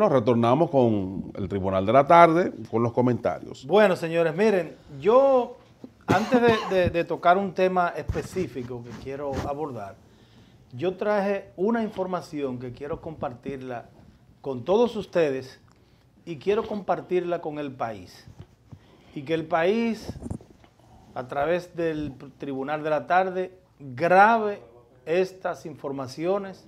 bueno, retornamos con el Tribunal de la Tarde, con los comentarios. Bueno, señores, miren, yo antes de, tocar un tema específico que quiero abordar, yo traje una información que quiero compartirla con todos ustedes y quiero compartirla con el país. Y que el país, a través del Tribunal de la Tarde, grave estas informaciones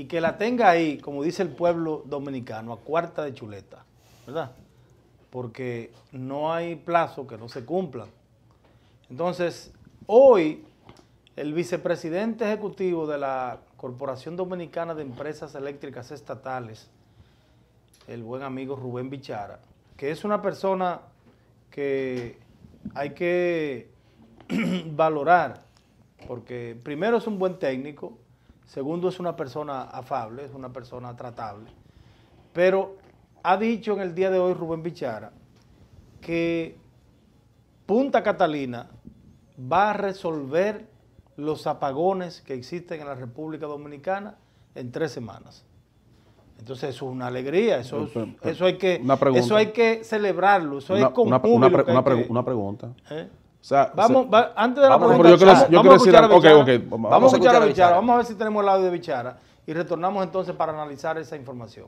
y que la tenga ahí, como dice el pueblo dominicano, a cuarta de chuleta, ¿verdad? Porque no hay plazo que no se cumpla. Entonces, hoy el vicepresidente ejecutivo de la Corporación Dominicana de Empresas Eléctricas Estatales, el buen amigo Rubén Bichara, que es una persona que hay que valorar, porque primero es un buen técnico, Segundo, es una persona afable, es una persona tratable. Pero ha dicho en el día de hoy Rubén Bichara que Punta Catalina va a resolver los apagones que existen en la República Dominicana en tres semanas. Entonces eso es una alegría, eso, eso, hay, que, eso hay que celebrarlo, una, pregunta. ¿Eh? vamos, antes de la vamos a vamos, a escuchar a Bichara, vamos a ver si tenemos el audio de Bichara y retornamos entonces para analizar esa información.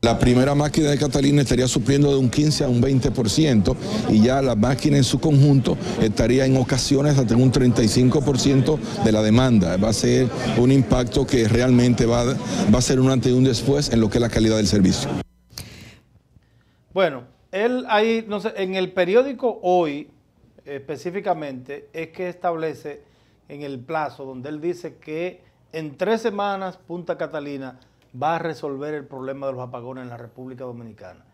La primera máquina de Catalina estaría supliendo de un 15 a un 20% y ya la máquina en su conjunto estaría en ocasiones hasta un 35% de la demanda. Va a ser un impacto que realmente va, va a ser un antes y un después en lo que es la calidad del servicio. Bueno, él ahí, no sé, en el periódico hoy específicamente es que establece en el plazo donde él dice que en tres semanas Punta Catalina va a resolver el problema de los apagones en la República Dominicana.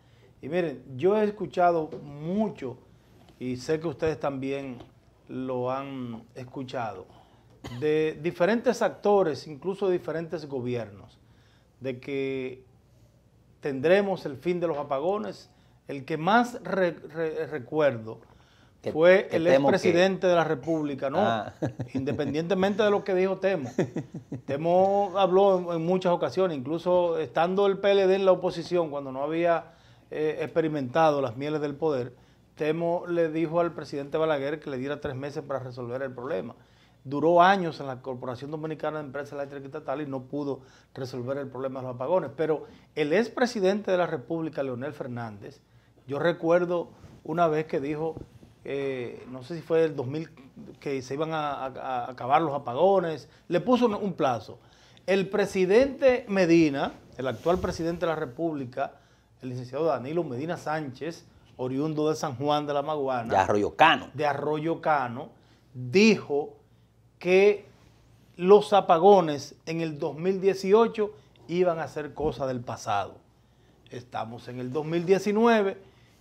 Y miren, yo he escuchado mucho, y sé que ustedes también lo han escuchado, de diferentes actores, incluso de diferentes gobiernos, de que tendremos el fin de los apagones. El que más recuerdo fue el expresidente de la República, ¿no? Ah. Independientemente de lo que dijo Temo. Temo habló en, muchas ocasiones, incluso estando el PLD en la oposición, cuando no había eh, experimentado las mieles del poder, Temo le dijo al presidente Balaguer que le diera tres meses para resolver el problema. Duró años en la Corporación Dominicana de Empresas Eléctricas Estatales y no pudo resolver el problema de los apagones. Pero el expresidente de la República, Leonel Fernández, yo recuerdo una vez que dijo no sé si fue el 2000 que se iban a, acabar los apagones, le puso un, plazo. El presidente Medina, el actual presidente de la República, el licenciado Danilo Medina Sánchez, oriundo de San Juan de la Maguana. De Arroyo De Arroyo Cano, dijo que los apagones en el 2018 iban a ser cosa del pasado. Estamos en el 2019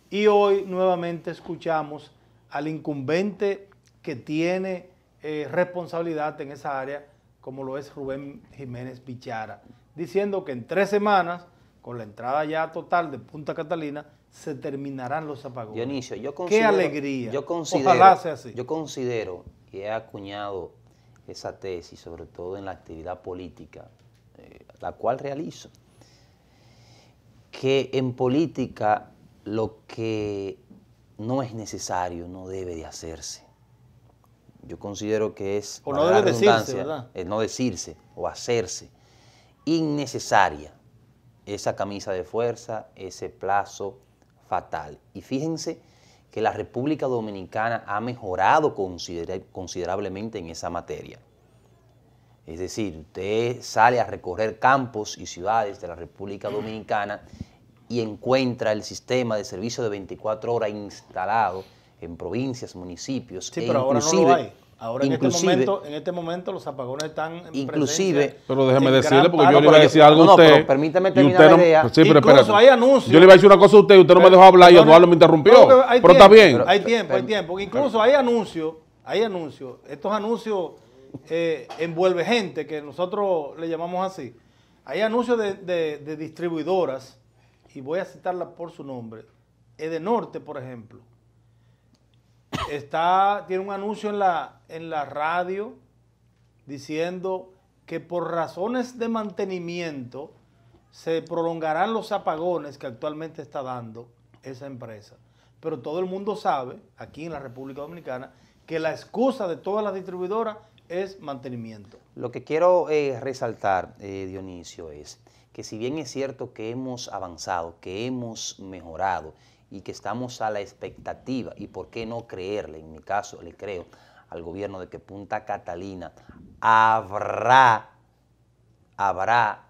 y hoy nuevamente escuchamos al incumbente que tiene eh, responsabilidad en esa área, como lo es Rubén Jiménez Pichara, diciendo que en tres semanas, con la entrada ya total de Punta Catalina, se terminarán los apagones. Dionisio, yo considero... ¡Qué alegría! Yo considero, Yo considero, y he acuñado esa tesis, sobre todo en la actividad política, eh, la cual realizo, que en política lo que no es necesario, no debe de hacerse. Yo considero que es o no debe decirse, ¿verdad? Eh, no decirse o hacerse innecesaria esa camisa de fuerza, ese plazo fatal. Y fíjense que la República Dominicana ha mejorado considerablemente en esa materia. Es decir, usted sale a recorrer campos y ciudades de la República Dominicana y encuentra el sistema de servicio de 24 horas instalado en provincias, municipios. Sí, e ahora Ahora en este, momento, en este momento los apagones están inclusive pero déjeme decirle porque yo le iba a decir algo a usted. No, permítame terminar usted no, idea. Sí, pero Incluso hay anuncios. Yo le iba a decir una cosa a usted, y usted no me dejó hablar y Eduardo me interrumpió. Pero, está bien. hay tiempo, hay tiempo. Incluso hay anuncios, hay anuncios. Estos anuncios eh, envuelve gente que nosotros le llamamos así. Hay anuncios de distribuidoras y voy a citarla por su nombre, Edenorte, por ejemplo, está, tiene un anuncio en la, en la radio diciendo que por razones de mantenimiento se prolongarán los apagones que actualmente está dando esa empresa. Pero todo el mundo sabe, aquí en la República Dominicana, que la excusa de todas las distribuidoras es mantenimiento. Lo que quiero eh, resaltar, eh, Dionisio, es que si bien es cierto que hemos avanzado, que hemos mejorado y que estamos a la expectativa, y por qué no creerle, en mi caso le creo al gobierno de que Punta Catalina habrá, habrá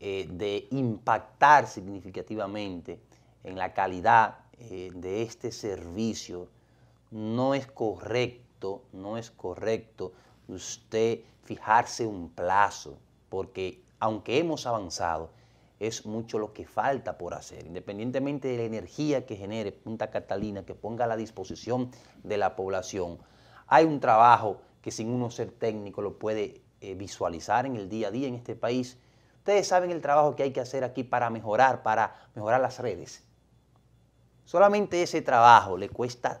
eh, de impactar significativamente en la calidad eh, de este servicio, no es correcto, no es correcto usted fijarse un plazo, porque aunque hemos avanzado, es mucho lo que falta por hacer. Independientemente de la energía que genere Punta Catalina, que ponga a la disposición de la población, hay un trabajo que sin uno ser técnico lo puede eh, visualizar en el día a día en este país. Ustedes saben el trabajo que hay que hacer aquí para mejorar, para mejorar las redes. Solamente ese trabajo le cuesta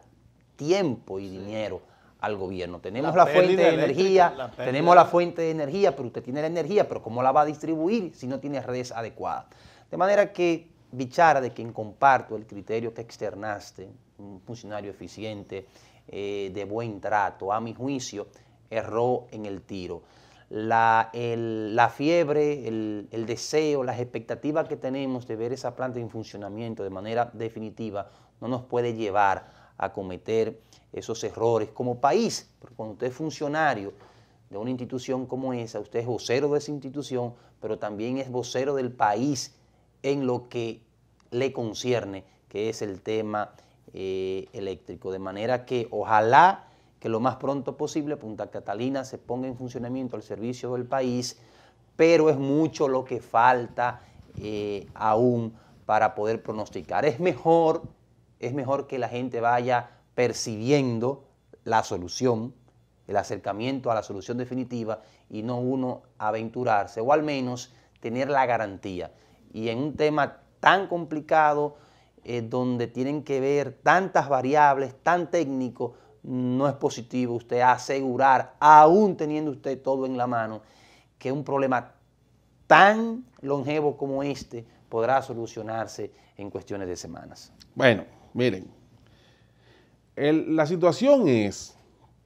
tiempo y dinero al gobierno. Tenemos la, fuente de energía, tenemos la fuente de energía, pero usted tiene la energía, pero ¿cómo la va a distribuir si no tiene redes adecuadas? De manera que Bichara, de quien comparto el criterio que externaste, un funcionario eficiente, eh, de buen trato, a mi juicio, erró en el tiro. La, fiebre, el, el, deseo, las expectativas que tenemos de ver esa planta en funcionamiento de manera definitiva no nos puede llevar a cometer esos errores como país. Porque cuando usted es funcionario de una institución como esa, usted es vocero de esa institución, pero también es vocero del país en lo que le concierne, que es el tema eh, eléctrico. De manera que ojalá que lo más pronto posible Punta Catalina se ponga en funcionamiento al servicio del país, pero es mucho lo que falta eh, aún para poder pronosticar. Es mejor es mejor que la gente vaya percibiendo la solución, el acercamiento a la solución definitiva y no uno aventurarse o al menos tener la garantía. Y en un tema tan complicado, eh, donde tienen que ver tantas variables, tan técnico, no es positivo usted asegurar, aún teniendo usted todo en la mano, que un problema tan longevo como este podrá solucionarse en cuestiones de semanas. Bueno, Miren, la situación es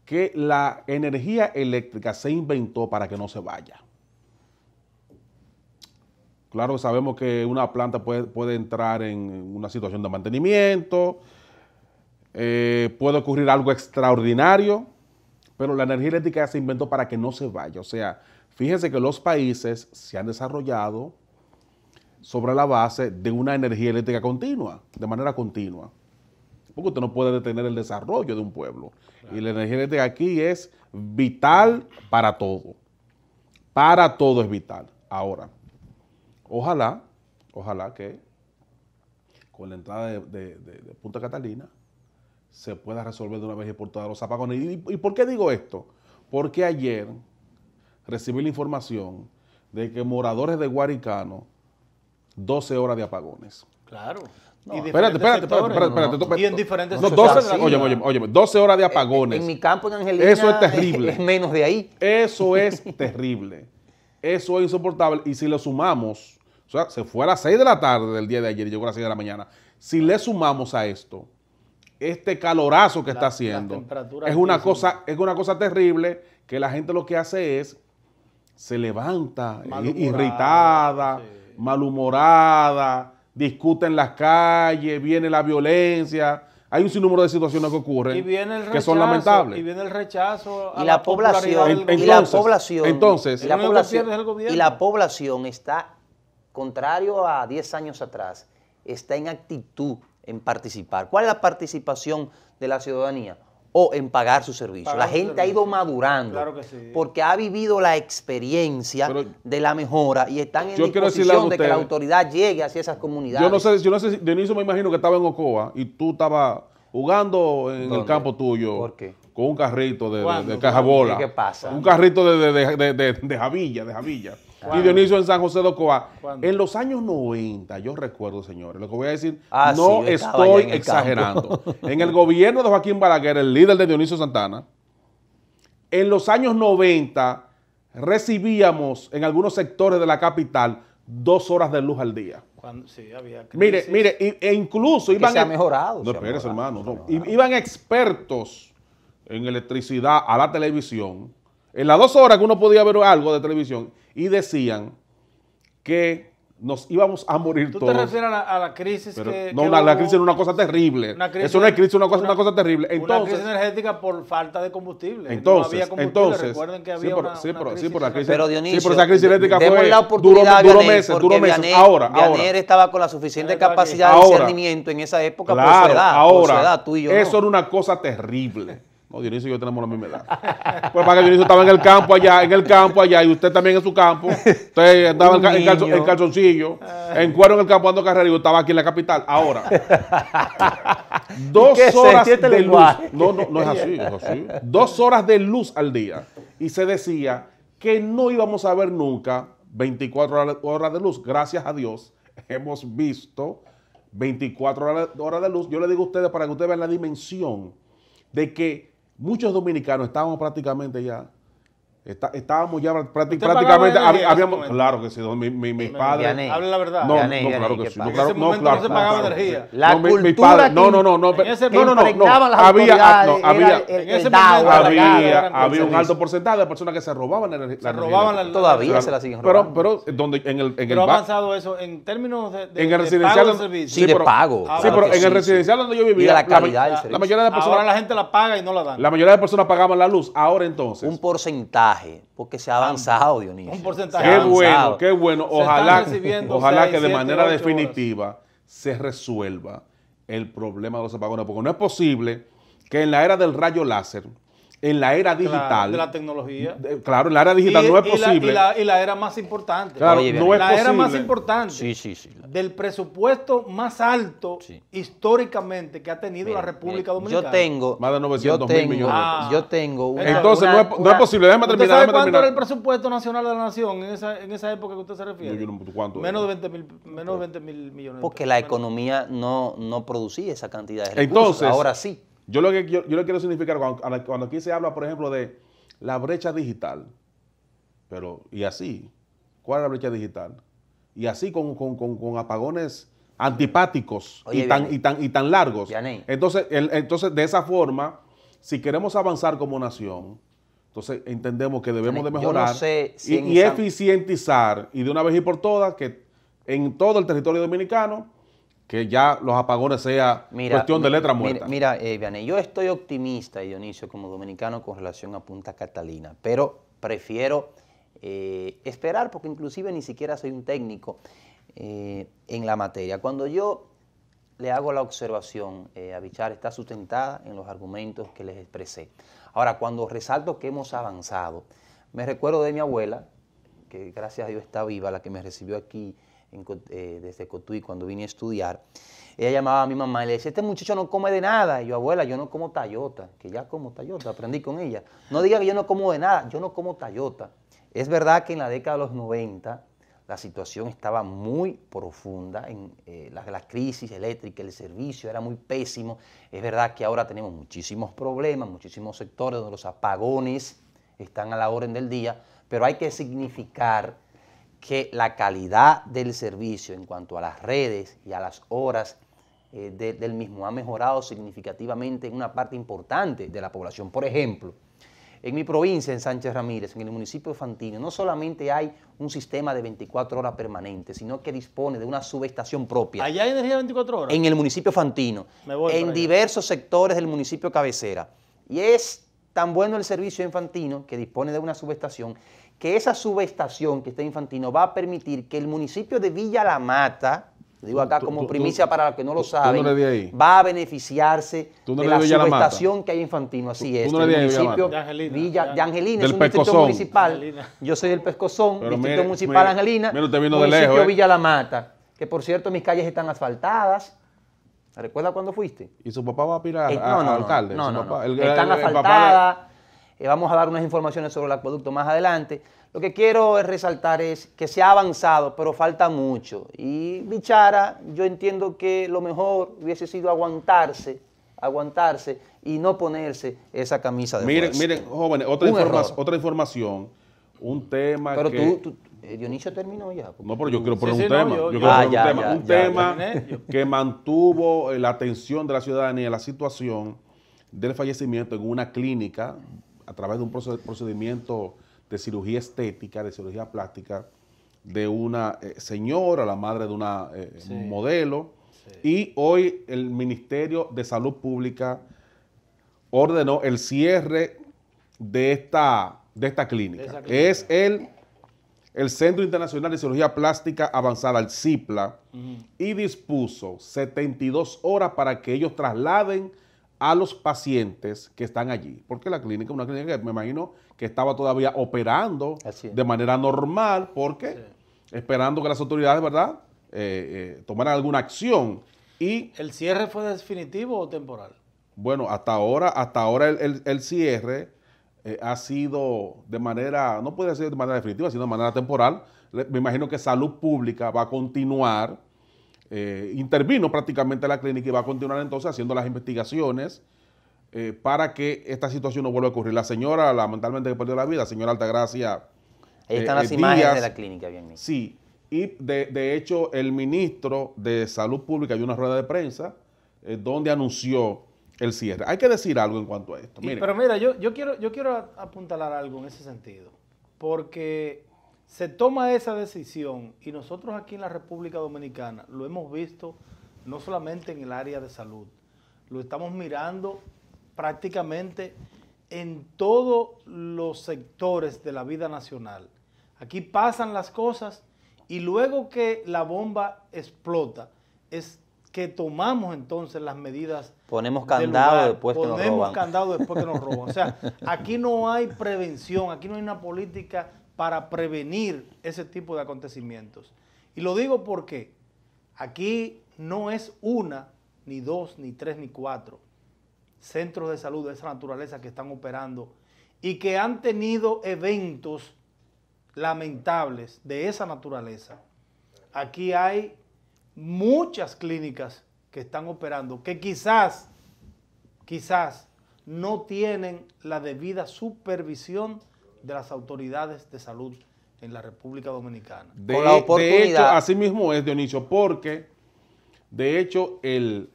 que la energía eléctrica se inventó para que no se vaya. Claro sabemos que una planta puede, entrar en una situación de mantenimiento, eh, puede ocurrir algo extraordinario, pero la energía eléctrica se inventó para que no se vaya. O sea, fíjense que los países se han desarrollado sobre la base de una energía eléctrica continua, de manera continua. Porque usted no puede detener el desarrollo de un pueblo. Y la energía eléctrica aquí es vital para todo. Para todo es vital. Ahora, ojalá, ojalá que con la entrada de, Punta Catalina se pueda resolver de una vez y por todas los apagones. ¿Y, y por qué digo esto? Porque ayer recibí la información de que moradores de Guaricano 12 horas de apagones. Claro. espérate, espérate, espérate, Y en diferentes no, 12, oye, oye, oye, 12 horas de apagones. En, mi campo en Angelina Eso es terrible. Es menos de ahí. Eso es terrible. Eso es insoportable. Y si lo sumamos, o sea, se fue a las 6 de la tarde del día de ayer y llegó a las 6 de la mañana. Si le sumamos a esto, este calorazo que está haciendo, es una, cosa, es una cosa terrible que la gente lo que hace es se levanta irritada malhumorada, discute en las calles, viene la violencia. Hay un sinnúmero de situaciones que ocurren que son lamentables. Y viene el rechazo a y la, población. y la población. Entonces, la población, y la población está, contrario a 10 años atrás, está en actitud en participar. ¿Cuál es la participación de la ciudadanía? o en pagar su servicio. la gente ha ido madurando porque ha vivido la experiencia de la mejora y están en disposición de que la autoridad llegue hacia esas comunidades. Yo no sé, yo no sé si me imagino que estaba en Ocoa y tú estabas jugando en el campo tuyo. Con un carrito de, cajabola. Un carrito de, de, de, de, de javilla, de javilla. Y Dionisio en San José de Ocoa. En los años 90, yo recuerdo, señores, lo que voy a decir, ah, no estoy exagerando. en el gobierno de Joaquín Balaguer, el líder de Dionisio Santana, en los años 90 recibíamos en algunos sectores de la capital dos horas de luz al día. sí, había Mire, mire, e incluso iban... mejorado. No, hermano. Iban expertos en electricidad a la televisión en las dos horas que uno podía ver algo de televisión y decían que nos íbamos a morir todos. ¿Tú te refieres a la, crisis que, No, la, crisis era una cosa terrible. Una crisis, Eso no es crisis, una cosa, una, cosa terrible. Entonces, una crisis energética por falta de combustible. Entonces, no había combustible. recuerden que había sí, pero, una, la crisis, Dionisio, sí, por esa crisis energética fue, la duró, meses, duró meses. ahora, estaba con la suficiente capacidad de discernimiento en esa época por su edad, ahora, por su edad, tú y yo Eso era una cosa terrible. No, Dionisio y yo tenemos la misma edad. pues para que Dionisio estaba en el campo allá, en el campo allá, y usted también en su campo. Usted estaba en, el calzoncillo, en cuero en el campo Ando carrera y yo estaba aquí en la capital. Ahora, dos horas de luz. No, no, no es así. Dos horas de luz al día. Y se decía que no íbamos a ver nunca 24 horas de luz. Gracias a Dios hemos visto 24 horas de luz. Yo le digo a ustedes para que ustedes vean la dimensión de que Muchos dominicanos estaban prácticamente ya estábamos ya prácticamente. habíamos, claro que sí, mi, mi, mis padres. Habla la verdad. No, no claro que sí. No, claro, no, no se pagaba energía. La no, cultura no, no, no, no, ese, no, no, no, ah, no, había, no, había, el, había, había un alto porcentaje de personas que se robaban la, energía. Se robaban la, todavía se la siguen robando. Pero, pero donde en el, en pero ha avanzado eso en términos de, en el residencial, pago Sí, de pago. Sí, pero en el residencial donde yo vivía, la la mayoría de personas, ahora la gente la paga y no la dan. La mayoría de personas pagaban la luz. Ahora entonces, un porcentaje porque se ha avanzado, Dionisio. Un porcentaje. Qué bueno, qué bueno. Ojalá, ojalá que de manera definitiva se resuelva el problema de los apagones, porque no es posible que en la era del rayo láser, en la era digital. Claro, de la tecnología. claro, en la era digital no es posible. y, la, era más importante. Claro, no es la era más importante. Sí, sí, sí. Del presupuesto más alto históricamente que ha tenido la República eh, Dominicana. Yo tengo. Más de 900 mil millones. yo ah. tengo. Entonces no, es, no, es, posible. Déjame terminar. ¿Usted sabe cuánto era el presupuesto nacional de la nación en esa, en esa época que usted se refiere? menos de 20 mil, menos 20 millones. Porque la economía no, no producía esa cantidad de recursos. Entonces, Ahora sí. Yo lo que yo, quiero significar cuando, aquí se habla, por ejemplo, de la brecha digital, pero y así, ¿cuál es la brecha digital? Y así con, apagones antipáticos y, tan, y, tan, y tan largos. Entonces, entonces, de esa forma, si queremos avanzar como nación, entonces entendemos que debemos de mejorar y eficientizar, y de una vez y por todas, que en todo el territorio dominicano que ya los apagones sea cuestión de letra muerta. Mira, mira eh, yo estoy optimista, Dionisio, como dominicano, con relación a Punta Catalina, pero prefiero eh, esperar, porque inclusive ni siquiera soy un técnico eh, en la materia. Cuando yo le hago la observación a Bichar, está sustentada en los argumentos que les expresé. Ahora, cuando resalto que hemos avanzado, me recuerdo de mi abuela, que gracias a Dios está viva, la que me recibió aquí eh, desde Cotuí cuando vine a estudiar, ella llamaba a mi mamá y le decía, este muchacho no come de nada. Y yo, abuela, yo no como tayota, que ya como tayota, aprendí con ella. No diga que yo no como de nada, yo no como tayota. Es verdad que en la década de los 90 la situación estaba muy profunda, en, eh, la, la, crisis eléctrica, el servicio era muy pésimo. Es verdad que ahora tenemos muchísimos problemas, muchísimos sectores donde los apagones están a la orden del día, pero hay que significar que la calidad del servicio en cuanto a las redes y a las horas eh, del mismo ha mejorado significativamente en una parte importante de la población. Por ejemplo, en mi provincia, en Sánchez Ramírez, en el municipio de Fantino, no solamente hay un sistema de 24 horas permanente, sino que dispone de una subestación propia. ¿Allá hay energía 24 horas? En el municipio de Fantino, en diversos sectores del municipio cabecera. Y es tan bueno el servicio en Fantino que dispone de una subestación que esa subestación que está en Infantino va a permitir que el municipio de Villa La Mata, digo acá como primicia para los que no lo saben, va a beneficiarse de la subestación que hay en Infantino. Así es. el municipio de Angelina, Angelina es un distrito municipal. Yo soy del Pescozón, distrito municipal Angelina, municipio de ¿eh? Villa La Mata. Que por cierto, mis calles están asfaltadas. ¿Recuerda cuando fuiste? ¿Y su papá va a pirar eh, al alcalde? No, no, Están asfaltadas. Eh, vamos a dar unas informaciones sobre el acueducto más adelante. Lo que quiero resaltar es que se ha avanzado, pero falta mucho. Y Bichara, yo entiendo que lo mejor hubiese sido aguantarse, aguantarse y no ponerse esa camisa de Miren, miren, jóvenes, otra, información, un tema que... Tú, tú, eh, Dionisio terminó ya. No, pero yo quiero poner un tema. un tema, tema que mantuvo eh, la atención de la ciudadanía, la situación del fallecimiento en una clínica a través de un procedimiento de cirugía estética, de cirugía plástica, de una eh, señora, la madre de una eh, modelo. Y hoy el Ministerio de Salud Pública ordenó el cierre de esta, de esta clínica. Es el, el Centro Internacional de Cirugía Plástica Avanzada, el CIPLA, y dispuso 72 horas para que ellos trasladen a los pacientes que están allí, porque la clínica una clínica que me imagino que estaba todavía operando de manera normal, porque esperando que las autoridades, ¿verdad?, eh, eh, tomaran alguna acción. Y, ¿El cierre fue definitivo o temporal? Bueno, hasta ahora, hasta ahora el, cierre eh, ha sido de manera, no puede ser de manera definitiva, sino de manera temporal. Me imagino que salud pública va a continuar eh, intervino prácticamente la clínica y va a continuar entonces haciendo las investigaciones eh, para que esta situación no vuelva a ocurrir. La señora, lamentablemente, que perdió la vida, señora Altagracia. Ahí están eh, las imágenes de la clínica, bien. Sí, y de, hecho, el ministro de Salud Pública hay una rueda de prensa donde anunció el cierre. Hay que decir algo en cuanto a esto. pero mira, yo, yo, quiero, yo quiero apuntalar algo en ese sentido, porque se toma esa decisión y nosotros aquí en la República Dominicana lo hemos visto no solamente en el área de salud, lo estamos mirando prácticamente en todos los sectores de la vida nacional. Aquí pasan las cosas y luego que la bomba explota es que tomamos entonces las medidas. Ponemos candado después que nos roban. Ponemos candado después que nos roban. O sea, aquí no hay prevención, aquí no hay una política para prevenir ese tipo de acontecimientos. Y lo digo porque aquí no es una, ni dos, ni tres, ni cuatro centros de salud de esa naturaleza que están operando y que han tenido eventos lamentables de esa naturaleza. Aquí hay muchas clínicas que están operando que quizás, quizás no tienen la debida supervisión de las autoridades de salud en la República Dominicana. De, hecho, así mismo es, Dionisio, porque de hecho el,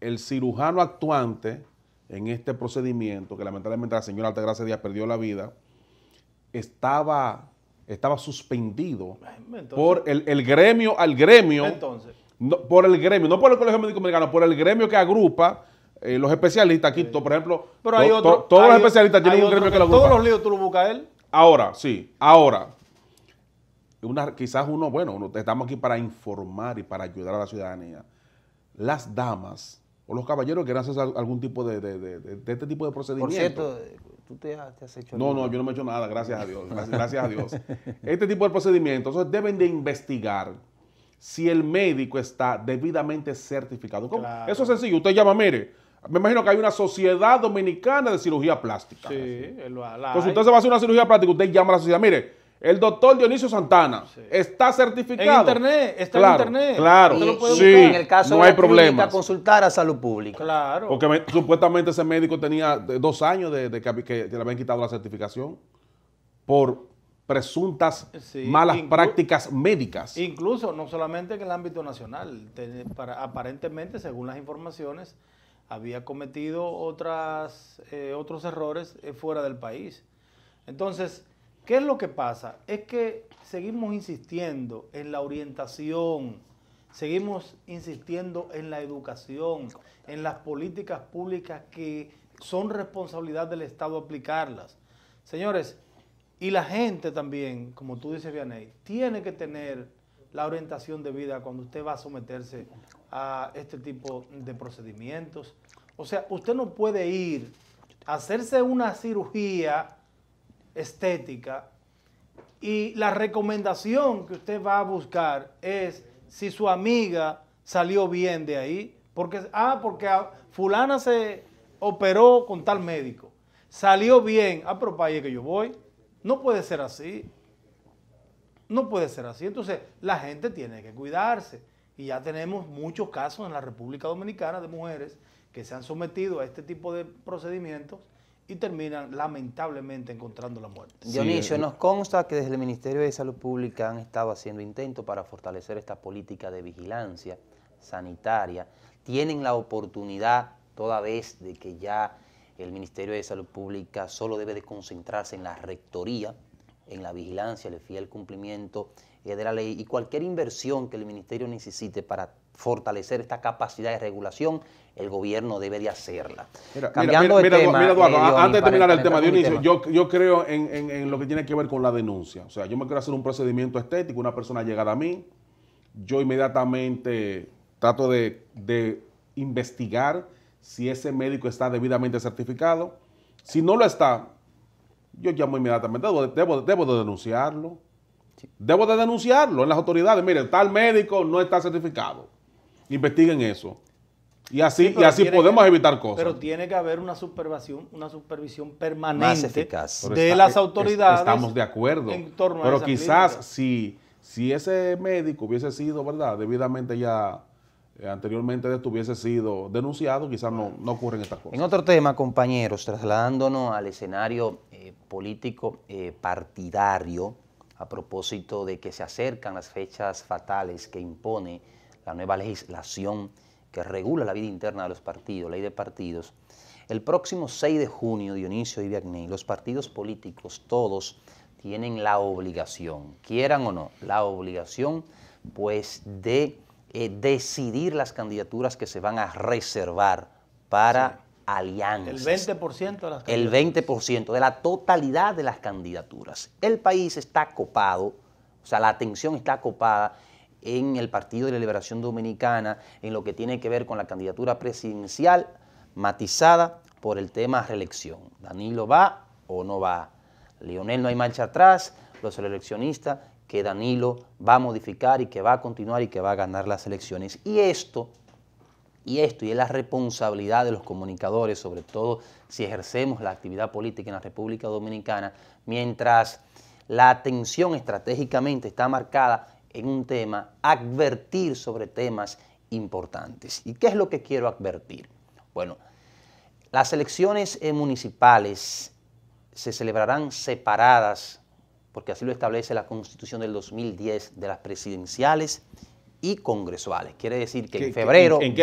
el cirujano actuante en este procedimiento, que lamentablemente la señora Altagracia Díaz perdió la vida, estaba, estaba suspendido por el, gremio al gremio. Entonces. por el gremio, no por el Colegio Médico Dominicano, por el gremio que agrupa eh, los especialistas aquí, por ejemplo, todos los especialistas tienen un gremio que, lo busca. Todos los líos tú lo buscas él. Ahora, sí, ahora. quizás uno, bueno, estamos aquí para informar y para ayudar a la ciudadanía. Las damas o los caballeros que hacer algún tipo de, este tipo de procedimiento. Por cierto, tú te has, hecho. No, no, yo no me he hecho nada, gracias a Dios. Gracias, a Dios. Este tipo de procedimientos entonces deben de investigar si el médico está debidamente certificado. Eso es sencillo. Usted llama, mire, me imagino que hay una sociedad dominicana de cirugía plástica. Sí, usted se va a hacer una cirugía plástica, usted llama a la sociedad, mire, el doctor Dionisio Santana está certificado. En internet, está claro, en internet. Claro, sí, el caso no hay problema. consultar a salud pública. Claro. Porque supuestamente ese médico tenía dos años de, que, le habían quitado la certificación por presuntas malas prácticas médicas. Incluso, no solamente en el ámbito nacional, para, aparentemente, según las informaciones, había cometido eh, otros errores eh, fuera del país. Entonces, ¿qué es lo que pasa? Es que seguimos insistiendo en la orientación, seguimos insistiendo en la educación, en las políticas públicas que son responsabilidad del Estado aplicarlas. Señores, y la gente también, como tú dices, Vianey, tiene que tener la orientación de vida cuando usted va a someterse a este tipo de procedimientos. O sea, usted no puede ir a hacerse una cirugía estética y la recomendación que usted va a buscar es si su amiga salió bien de ahí, porque, ah, porque fulana se operó con tal médico, salió bien, ah, pero para que yo voy. No puede ser así. No puede ser así. Entonces, la gente tiene que cuidarse. Y ya tenemos muchos casos en la República Dominicana de mujeres que se han sometido a este tipo de procedimientos y terminan lamentablemente encontrando la muerte. Dionisio, eh, nos consta que desde el Ministerio de Salud Pública han estado haciendo intentos para fortalecer esta política de vigilancia sanitaria. Tienen la oportunidad, toda vez de que ya el Ministerio de Salud Pública solo debe de concentrarse en la rectoría, en la vigilancia, el fiel cumplimiento de la ley y cualquier inversión que el ministerio necesite para fortalecer esta capacidad de regulación, el gobierno debe de hacerla. Mira, antes de terminar el tema, Yo, creo en, lo que tiene que ver con la denuncia. O sea, yo me quiero hacer un procedimiento estético, una persona llegada a mí, yo inmediatamente trato de, investigar si ese médico está debidamente certificado. Si no lo está, yo llamo inmediatamente, debo, debo de denunciarlo Debo de denunciarlo en las autoridades. Mire, tal médico no está certificado. Investiguen eso. Y así, y así podemos evitar cosas. Pero tiene que haber una supervisión, una supervisión permanente de las autoridades. estamos de acuerdo. pero quizás si, si ese médico hubiese sido, ¿verdad? Debidamente ya eh, anteriormente hubiese sido denunciado, quizás no, no, ocurren estas cosas. En otro tema, compañeros, trasladándonos al escenario eh, político eh, partidario, a propósito de que se acercan las fechas fatales que impone la nueva legislación que regula la vida interna de los partidos, ley de partidos, el próximo 6 de junio, Dionisio y los partidos políticos, todos, tienen la obligación, quieran o no, la obligación pues de eh, decidir las candidaturas que se van a reservar para alianzas. El 20% de las El 20% de la totalidad de las candidaturas. El país está copado, o sea, la atención está copada en el Partido de la Liberación Dominicana, en lo que tiene que ver con la candidatura presidencial matizada por el tema reelección. Danilo va o no va. Leonel no hay marcha atrás, los eleccionistas que Danilo va a modificar y que va a continuar y que va a ganar las elecciones. Y esto y esto, y es la responsabilidad de los comunicadores, sobre todo si ejercemos la actividad política en la República Dominicana, mientras la atención estratégicamente está marcada en un tema, advertir sobre temas importantes. ¿Y qué es lo que quiero advertir? Bueno, las elecciones eh, municipales se celebrarán separadas, porque así lo establece la Constitución del 2010, de las presidenciales y congresuales. Quiere decir que en febrero, 20,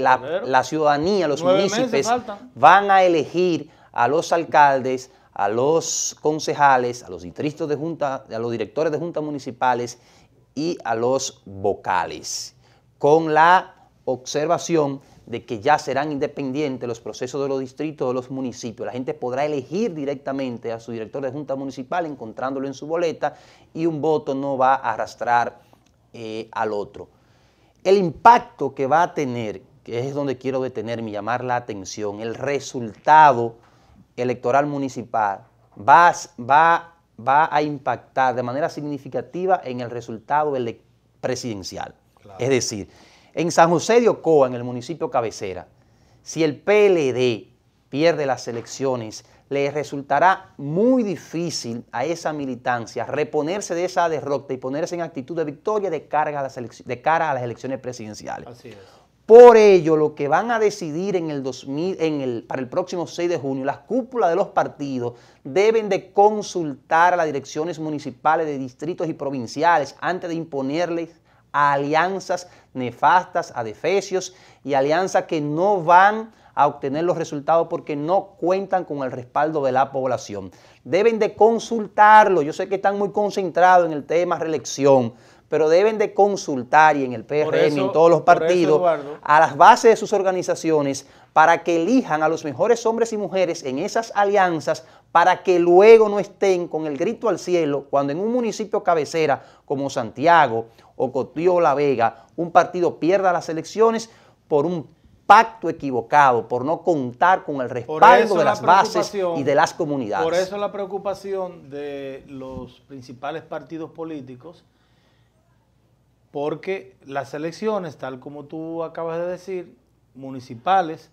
la, ciudadanía, los municipios van a elegir a los alcaldes, a los concejales, a los distritos de junta, a los directores de juntas municipales y a los vocales, con la observación de que ya serán independientes los procesos de los distritos o los municipios. La gente podrá elegir directamente a su director de junta municipal encontrándolo en su boleta y un voto no va a arrastrar eh, al otro. El impacto que va a tener, que es donde quiero detenerme y llamar la atención, el resultado electoral municipal va, va, va a impactar de manera significativa en el resultado presidencial. Es decir, en San José de Ocoa, en el municipio cabecera, si el PLD pierde las elecciones, le resultará muy difícil a esa militancia reponerse de esa derrota y ponerse en actitud de victoria de, cara a las elecciones presidenciales. Por ello, lo que van a decidir en para el próximo 6 de junio, las cúpulas de los partidos deben de consultar a las direcciones municipales de distritos y provinciales antes de imponerles alianzas nefastas, a defecios y alianzas que no van a obtener los resultados porque no cuentan con el respaldo de la población. Deben de consultarlo. Yo sé que están muy concentrados en el tema reelección, pero deben de consultar y en el PRM y en todos los partidos a las bases de sus organizaciones para que elijan a los mejores hombres y mujeres en esas alianzas para que luego no estén con el grito al cielo cuando en un municipio cabecera como Santiago o Cotío La Vega un partido pierda las elecciones por un pacto equivocado, por no contar con el respaldo de las bases y de las comunidades. Por eso la preocupación de los principales partidos políticos porque las elecciones, tal como tú acabas de decir, municipales,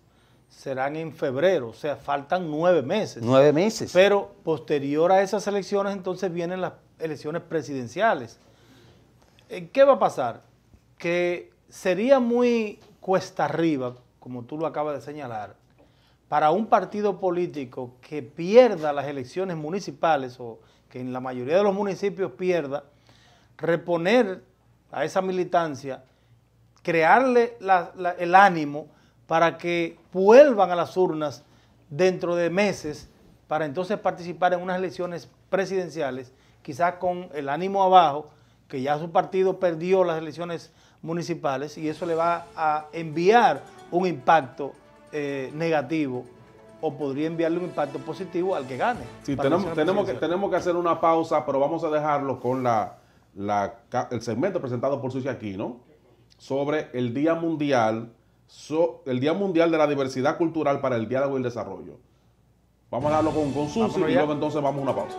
serán en febrero, o sea, faltan nueve meses. Nueve meses. Pero posterior a esas elecciones, entonces vienen las elecciones presidenciales. Eh, ¿Qué va a pasar? Que sería muy cuesta arriba, como tú lo acabas de señalar, para un partido político que pierda las elecciones municipales o que en la mayoría de los municipios pierda, reponer a esa militancia, crearle el ánimo para que vuelvan a las urnas dentro de meses para entonces participar en unas elecciones presidenciales, quizás con el ánimo abajo, que ya su partido perdió las elecciones municipales y eso le va a enviar un impacto eh, negativo o podría enviarle un impacto positivo al que gane. Sí, tenemos, tenemos, tenemos que hacer una pausa, pero vamos a dejarlo con la el segmento presentado por Susi Aquino sobre el Día Mundial, el Día Mundial de la Diversidad Cultural para el Diálogo y el Desarrollo. Vamos a hablarlo con, con Susi y luego entonces vamos a una pausa.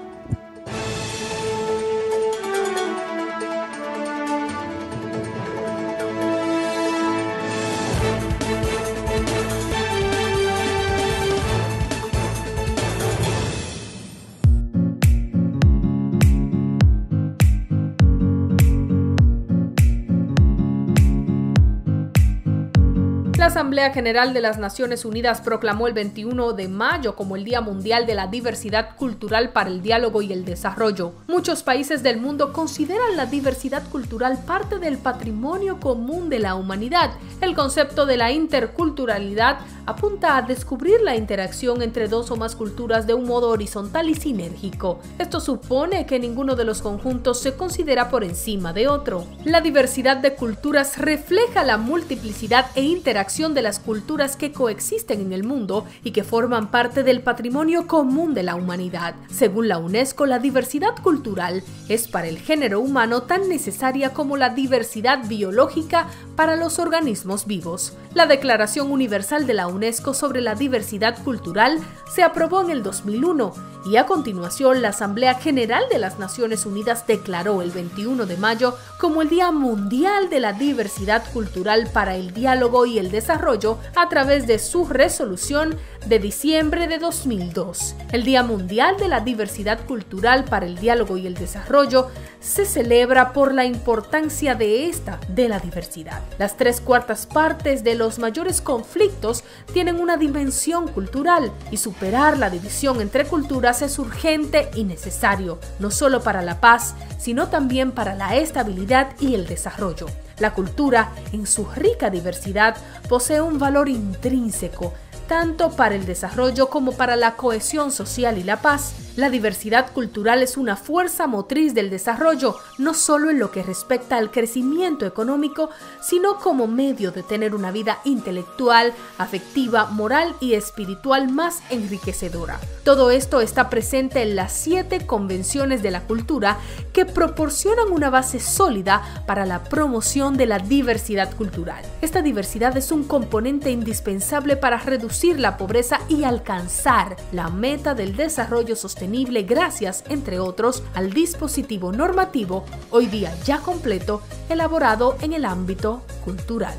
la Asamblea General de las Naciones Unidas proclamó el 21 de mayo como el Día Mundial de la Diversidad Cultural para el Diálogo y el Desarrollo. Muchos países del mundo consideran la diversidad cultural parte del patrimonio común de la humanidad. El concepto de la interculturalidad apunta a descubrir la interacción entre dos o más culturas de un modo horizontal y sinérgico. Esto supone que ninguno de los conjuntos se considera por encima de otro. La diversidad de culturas refleja la multiplicidad e interacción de las culturas que coexisten en el mundo y que forman parte del patrimonio común de la humanidad. Según la UNESCO, la diversidad cultural es para el género humano tan necesaria como la diversidad biológica para los organismos vivos. La Declaración Universal de la UNESCO sobre la Diversidad Cultural se aprobó en el 2001 y a continuación la Asamblea General de las Naciones Unidas declaró el 21 de mayo como el Día Mundial de la Diversidad Cultural para el Diálogo y el Desarrollo a través de su resolución de diciembre de 2002, el Día Mundial de la Diversidad Cultural para el Diálogo y el Desarrollo, se celebra por la importancia de esta, de la diversidad. Las tres cuartas partes de los mayores conflictos tienen una dimensión cultural y superar la división entre culturas es urgente y necesario, no solo para la paz, sino también para la estabilidad y el desarrollo. La cultura, en su rica diversidad, posee un valor intrínseco tanto para el desarrollo como para la cohesión social y la paz, la diversidad cultural es una fuerza motriz del desarrollo, no solo en lo que respecta al crecimiento económico, sino como medio de tener una vida intelectual, afectiva, moral y espiritual más enriquecedora. Todo esto está presente en las siete convenciones de la cultura que proporcionan una base sólida para la promoción de la diversidad cultural. Esta diversidad es un componente indispensable para reducir la pobreza y alcanzar la meta del desarrollo sostenible gracias, entre otros, al dispositivo normativo, hoy día ya completo, elaborado en el ámbito cultural.